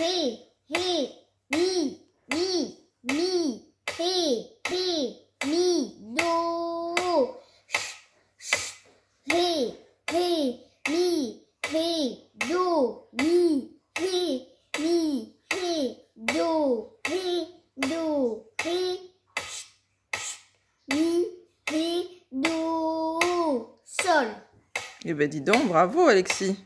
ré, ré, mi, mi, mi, ré, ré, mi, do, ch, ch, ré, ré, mi, ré, do, mi, ré, mi, ré, do, ré, do, ré, ch, ré, do, sol. Eh ben dis donc, bravo Alexis